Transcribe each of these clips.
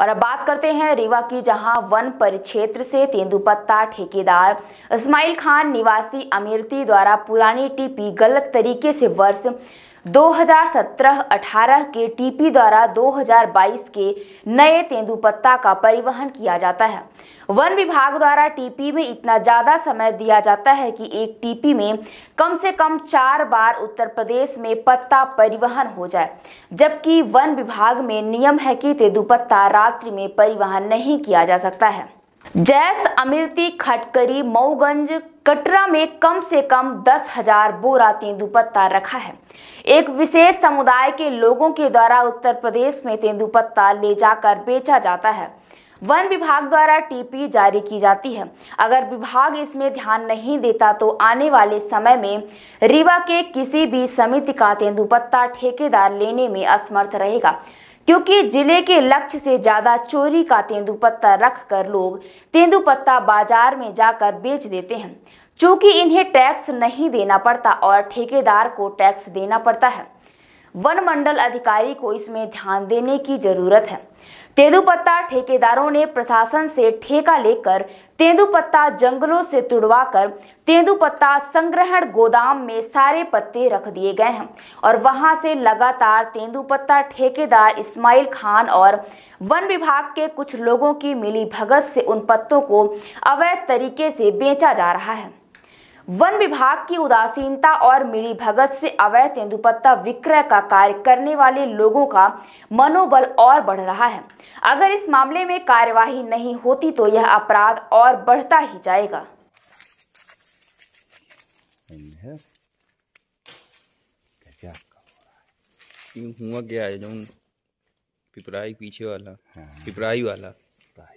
और अब बात करते हैं रीवा की जहां वन परिक्षेत्र से तेंदुपत्ता ठेकेदार इस्माइल खान निवासी अमीरती द्वारा पुरानी टीपी गलत तरीके से वर्ष 2017-18 के टीपी द्वारा 2022 के नए तेंदुपत्ता का परिवहन किया जाता है वन विभाग द्वारा टीपी में इतना ज़्यादा समय दिया जाता है कि एक टीपी में कम से कम चार बार उत्तर प्रदेश में पत्ता परिवहन हो जाए जबकि वन विभाग में नियम है कि तेंदुपत्ता रात्रि में परिवहन नहीं किया जा सकता है जैस अमृति खटकरी मऊगंज कटरा में कम से कम दस हजार बोरा तेंदुपत्ता रखा है एक विशेष समुदाय के लोगों के द्वारा उत्तर प्रदेश में तेंदुपत्ता ले जाकर बेचा जाता है वन विभाग द्वारा टीपी जारी की जाती है अगर विभाग इसमें ध्यान नहीं देता तो आने वाले समय में रीवा के किसी भी समिति का तेंदुपत्ता ठेकेदार लेने में असमर्थ रहेगा क्योंकि जिले के लक्ष्य से ज़्यादा चोरी का तेंदुपत्ता रखकर लोग तेंदुपत्ता बाजार में जाकर बेच देते हैं चूंकि इन्हें टैक्स नहीं देना पड़ता और ठेकेदार को टैक्स देना पड़ता है वन मंडल अधिकारी को इसमें ध्यान देने की जरूरत है तेंदुपत्ता ठेकेदारों ने प्रशासन से ठेका लेकर तेंदुपत्ता जंगलों से तुड़वाकर तेंदुपत्ता संग्रहण गोदाम में सारे पत्ते रख दिए गए हैं और वहां से लगातार तेंदुपत्ता ठेकेदार इस्माइल खान और वन विभाग के कुछ लोगों की मिली भगत से उन पत्तों को अवैध तरीके से बेचा जा रहा है वन विभाग की उदासीनता और मिली भगत से अवैध तेंदुपत्ता विक्रय का कार्य करने वाले लोगों का मनोबल और बढ़ रहा है अगर इस मामले में कार्यवाही नहीं होती तो यह अपराध और बढ़ता ही जाएगा हुआ क्या है जो पिपराई पीछे वाला हाँ। पिपराई वाला वाला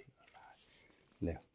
ले